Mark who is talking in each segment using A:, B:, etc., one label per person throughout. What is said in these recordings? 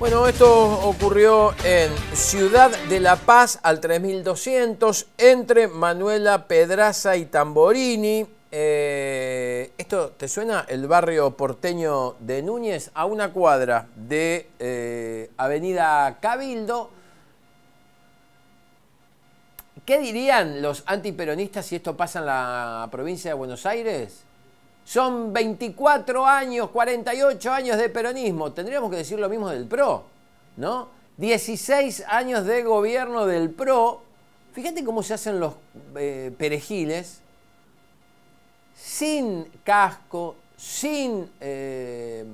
A: Bueno, esto ocurrió en Ciudad de La Paz al 3200 entre Manuela Pedraza y Tamborini. Eh, ¿Esto te suena? El barrio porteño de Núñez a una cuadra de eh, Avenida Cabildo. ¿Qué dirían los antiperonistas si esto pasa en la provincia de Buenos Aires? Son 24 años, 48 años de peronismo. Tendríamos que decir lo mismo del PRO, ¿no? 16 años de gobierno del PRO. Fíjate cómo se hacen los eh, perejiles sin casco, sin eh,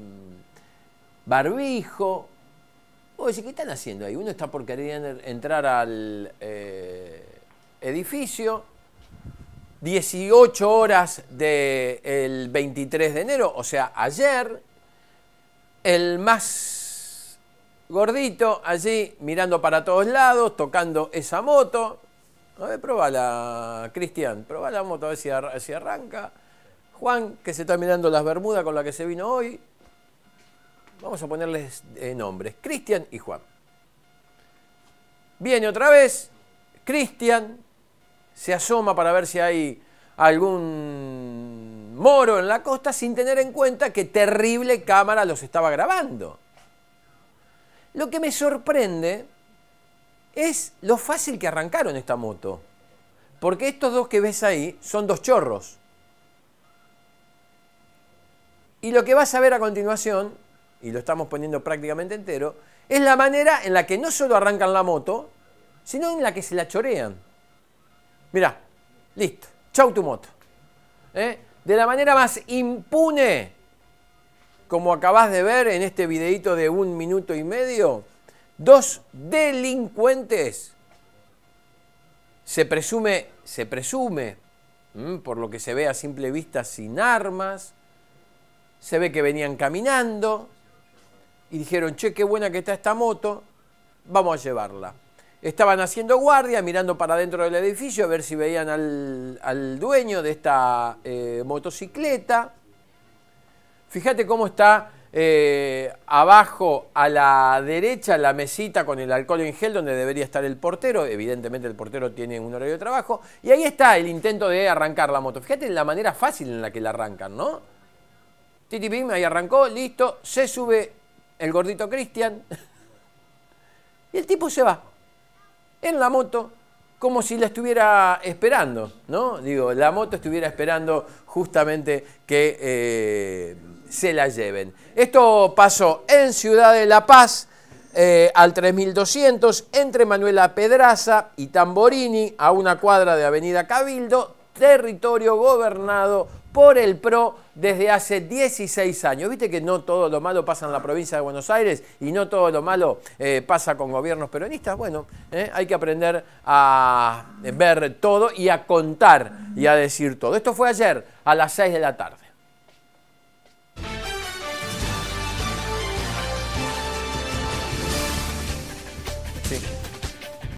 A: barbijo. ¿qué están haciendo ahí? Uno está por querer entrar al eh, edificio 18 horas del de 23 de enero, o sea, ayer, el más gordito allí mirando para todos lados, tocando esa moto. A ver, probala, Cristian, probala, la moto a ver si, arranca. Juan, que se está mirando las bermudas con la que se vino hoy. Vamos a ponerles eh, nombres, Cristian y Juan. Viene otra vez, Cristian, se asoma para ver si hay algún moro en la costa sin tener en cuenta que terrible cámara los estaba grabando. Lo que me sorprende es lo fácil que arrancaron esta moto. Porque estos dos que ves ahí son dos chorros. Y lo que vas a ver a continuación, y lo estamos poniendo prácticamente entero, es la manera en la que no solo arrancan la moto, sino en la que se la chorean. Mirá, listo. Chau tu moto. ¿Eh? De la manera más impune, como acabás de ver en este videito de un minuto y medio, dos delincuentes se presume, se presume, por lo que se ve a simple vista sin armas, se ve que venían caminando y dijeron, che, qué buena que está esta moto, vamos a llevarla. Estaban haciendo guardia, mirando para dentro del edificio a ver si veían al, dueño de esta eh, motocicleta. Fíjate cómo está eh, abajo a la derecha la mesita con el alcohol en gel donde debería estar el portero. Evidentemente el portero tiene un horario de trabajo. Y ahí está el intento de arrancar la moto. Fíjate la manera fácil en la que la arrancan, ¿no? Titi Pim, ahí arrancó, listo. Se sube el gordito Cristian. Y el tipo se va en la moto como si la estuviera esperando, ¿no? Digo, la moto estuviera esperando justamente que eh, se la lleven. Esto pasó en Ciudad de La Paz, eh, al 3200, entre Manuela Pedraza y Tamborini, a una cuadra de Avenida Cabildo, territorio gobernado por el PRO desde hace 16 años. Viste que no todo lo malo pasa en la provincia de Buenos Aires y no todo lo malo eh, pasa con gobiernos peronistas. Bueno, eh, hay que aprender a eh, ver todo y a contar y a decir todo. Esto fue ayer a las 6 de la tarde.